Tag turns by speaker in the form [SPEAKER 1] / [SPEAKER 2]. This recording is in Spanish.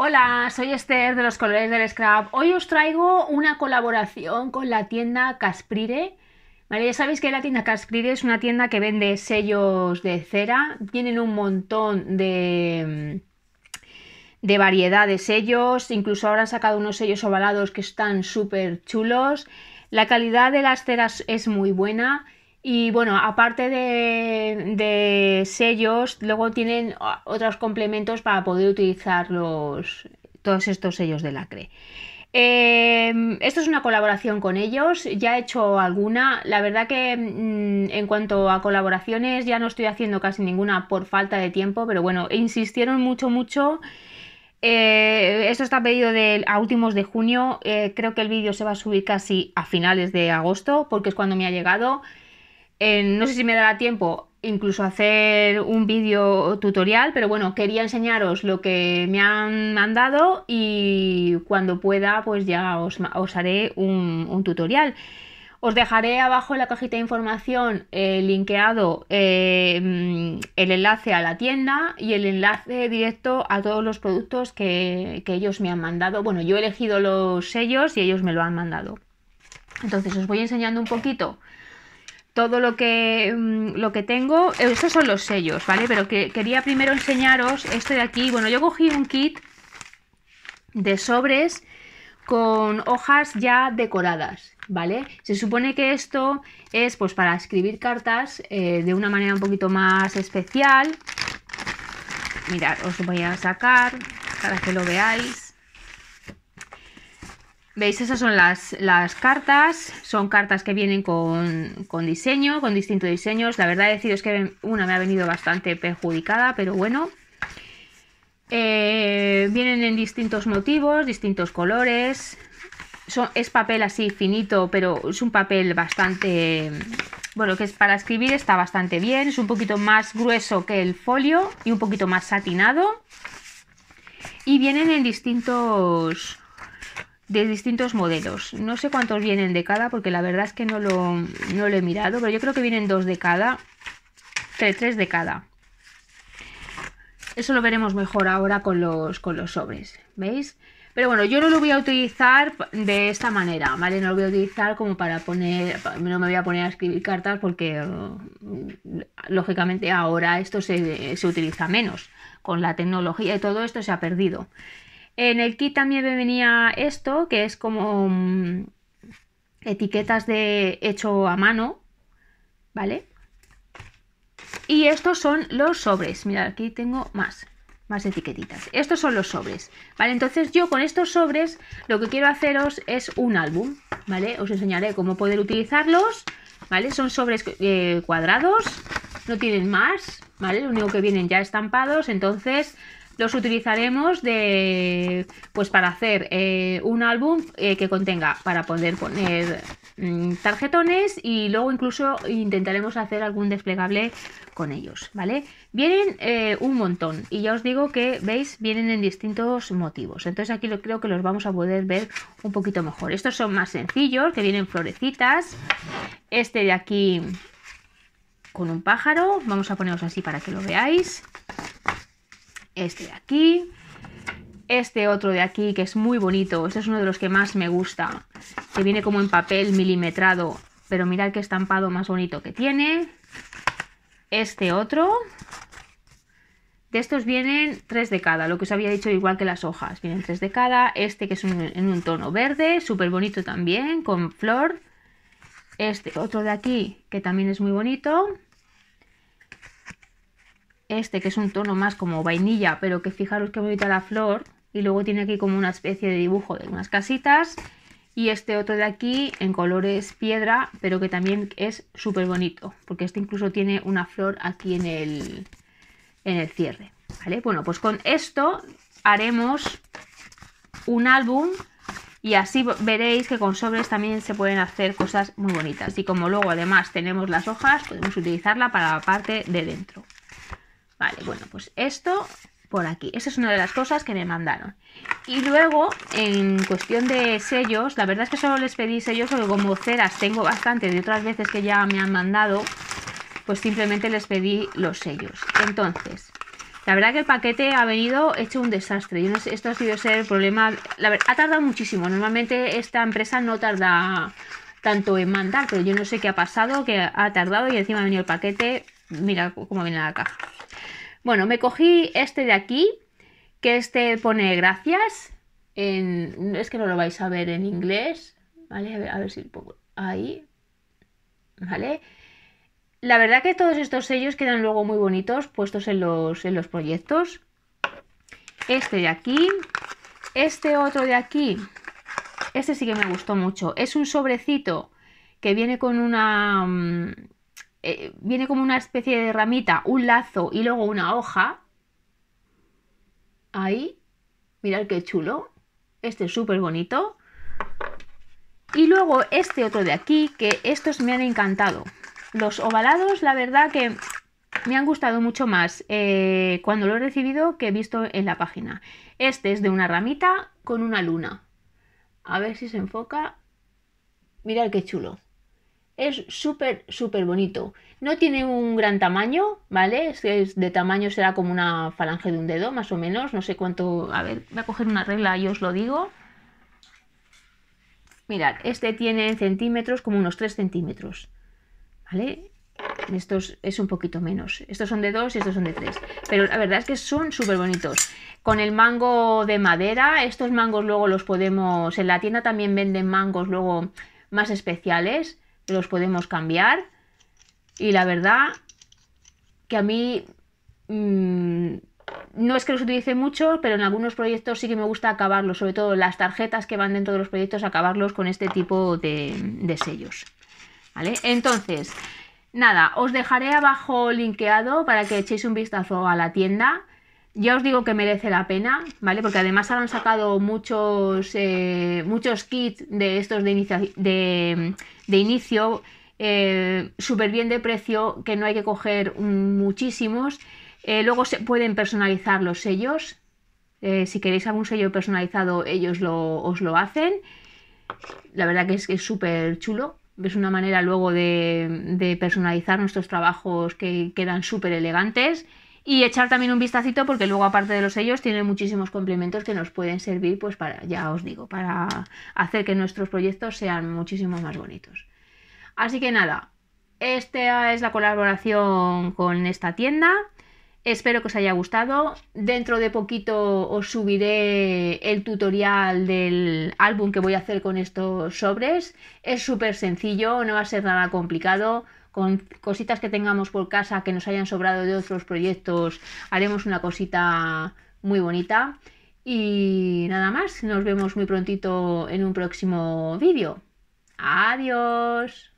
[SPEAKER 1] Hola, soy Esther de los colores del scrap. Hoy os traigo una colaboración con la tienda Casprire. ya sabéis que la tienda Casprire es una tienda que vende sellos de cera. Tienen un montón de, de variedad de sellos. Incluso ahora han sacado unos sellos ovalados que están súper chulos. La calidad de las ceras es muy buena. Y bueno, aparte de, sellos, luego tienen otros complementos para poder utilizar los, todos estos sellos de lacre. Eh, esto es una colaboración con ellos, ya he hecho alguna. La verdad que mm, en cuanto a colaboraciones ya no estoy haciendo casi ninguna por falta de tiempo, pero bueno, insistieron mucho, mucho. Eh, esto está pedido a últimos de junio. Eh, creo que el vídeo se va a subir casi a finales de agosto, porque es cuando me ha llegado. Eh, no sé si me dará tiempo incluso hacer un vídeo tutorial, pero bueno, quería enseñaros lo que me han mandado y cuando pueda pues ya os, haré un, tutorial. Os dejaré abajo en la cajita de información eh, linkeado eh, mm, el enlace a la tienda y el enlace directo a todos los productos que, que ellos me han mandado. Bueno, yo he elegido los sellos y ellos me lo han mandado. Entonces os voy enseñando un poquito todo lo que, mm, lo que tengo, estos son los sellos, ¿vale? Pero que quería primero enseñaros esto de aquí. Bueno, yo cogí un kit de sobres con hojas ya decoradas, ¿vale? Se supone que esto es pues para escribir cartas eh, de una manera un poquito más especial. Mirad, os voy a sacar para que lo veáis. ¿Veis? Esas son las, cartas. Son cartas que vienen con, diseño, con distintos diseños. La verdad deciros que una me ha venido bastante perjudicada, pero bueno. Eh, vienen en distintos motivos, distintos colores. es papel así finito, pero es un papel bastante... Bueno, que es para escribir está bastante bien. Es un poquito más grueso que el folio y un poquito más satinado. Y vienen en distintos de distintos modelos. No sé cuántos vienen de cada porque la verdad es que no lo, lo he mirado, pero yo creo que vienen dos de cada, tres, tres de cada. Eso lo veremos mejor ahora con los, con los sobres, ¿veis? Pero bueno, yo no lo voy a utilizar de esta manera, ¿vale? No lo voy a utilizar como para poner, no me voy a poner a escribir cartas porque mm, lógicamente ahora esto se, se utiliza menos. Con la tecnología y todo esto se ha perdido. En el kit también me venía esto, que es como mm, etiquetas de hecho a mano, ¿vale? Y estos son los sobres. Mira, aquí tengo más, más etiquetitas. Estos son los sobres, ¿vale? Entonces yo con estos sobres lo que quiero haceros es un álbum, ¿vale? Os enseñaré cómo poder utilizarlos, ¿vale? Son sobres eh, cuadrados, no tienen más, ¿vale? Lo único que vienen ya estampados, entonces los utilizaremos de, pues para hacer eh, un álbum eh, que contenga para poder poner mm, tarjetones y luego incluso intentaremos hacer algún desplegable con ellos, ¿vale? Vienen eh, un montón y ya os digo que, veis, vienen en distintos motivos. Entonces aquí lo, creo que los vamos a poder ver un poquito mejor. Estos son más sencillos, que vienen florecitas. Este de aquí con un pájaro. Vamos a poneros así para que lo veáis este de aquí, este otro de aquí que es muy bonito, este es uno de los que más me gusta, que viene como en papel milimetrado, pero mirad qué estampado más bonito que tiene, este otro, de estos vienen tres de cada, lo que os había dicho igual que las hojas, vienen tres de cada, este que es en un tono verde, súper bonito también, con flor, este otro de aquí que también es muy bonito, este que es un tono más como vainilla, pero que fijaros qué bonita la flor. Y luego tiene aquí como una especie de dibujo de unas casitas. Y este otro de aquí en colores piedra, pero que también es súper bonito. Porque este incluso tiene una flor aquí en el, en el cierre. Bueno, pues con esto haremos un álbum y así veréis que con sobres también se pueden hacer cosas muy bonitas. Y como luego además tenemos las hojas, podemos utilizarla para la parte de dentro. Vale, bueno, pues esto por aquí. Esa es una de las cosas que me mandaron. Y luego, en cuestión de sellos, la verdad es que solo les pedí sellos porque como ceras tengo bastante de otras veces que ya me han mandado, pues simplemente les pedí los sellos. Entonces, la verdad que el paquete ha venido hecho un desastre. Yo no sé, esto ha sido ser el problema. La verdad, ha tardado muchísimo. Normalmente esta empresa no tarda tanto en mandar, pero yo no sé qué ha pasado, que ha tardado y encima ha venido el paquete. Mira cómo viene la caja. Bueno, me cogí este de aquí, que este pone gracias. Es que no lo vais a ver en inglés. ¿Vale? A ver, si lo pongo ahí. ¿Vale? La verdad que todos estos sellos quedan luego muy bonitos puestos en los, en los proyectos. Este de aquí. Este otro de aquí. Este sí que me gustó mucho. Es un sobrecito que viene con una mm, eh, viene como una especie de ramita, un lazo y luego una hoja. Ahí, mirad qué chulo. Este es súper bonito. Y luego este otro de aquí, que estos me han encantado. Los ovalados, la verdad que me han gustado mucho más eh, cuando lo he recibido que he visto en la página. Este es de una ramita con una luna. A ver si se enfoca. Mirad qué chulo es súper, súper bonito. No tiene un gran tamaño, ¿vale? Es, de tamaño será como una falange de un dedo, más o menos. No sé cuánto... A ver, voy a coger una regla y os lo digo. Mirad, este tiene centímetros como unos 3 centímetros, ¿vale? Estos es un poquito menos. Estos son de 2 y estos son de 3. Pero la verdad es que son súper bonitos. Con el mango de madera, estos mangos luego los podemos... En la tienda también venden mangos luego más especiales los podemos cambiar. Y la verdad que a mí mm, no es que los utilice mucho, pero en algunos proyectos sí que me gusta acabarlos, sobre todo las tarjetas que van dentro de los proyectos, acabarlos con este tipo de, sellos. ¿Vale? Entonces, nada, os dejaré abajo linkeado para que echéis un vistazo a la tienda. Ya os digo que merece la pena, ¿vale? Porque además han sacado muchos, eh, muchos kits de estos de, inicio, de, inicio eh, súper bien de precio, que no hay que coger muchísimos. Eh, luego se pueden personalizar los sellos. si queréis algún sello personalizado, ellos os lo hacen. La verdad que es que es súper chulo. Es una manera luego de, de personalizar nuestros trabajos que quedan súper elegantes y echar también un vistacito porque luego aparte de los sellos tiene muchísimos complementos que nos pueden servir pues para, ya os digo, para hacer que nuestros proyectos sean muchísimo más bonitos. Así que nada, esta es la colaboración con esta tienda. Espero que os haya gustado. Dentro de poquito os subiré el tutorial del álbum que voy a hacer con estos sobres. Es súper sencillo, no va a ser nada complicado con cositas que tengamos por casa que nos hayan sobrado de otros proyectos, haremos una cosita muy bonita. Y nada más, nos vemos muy prontito en un próximo vídeo. Adiós.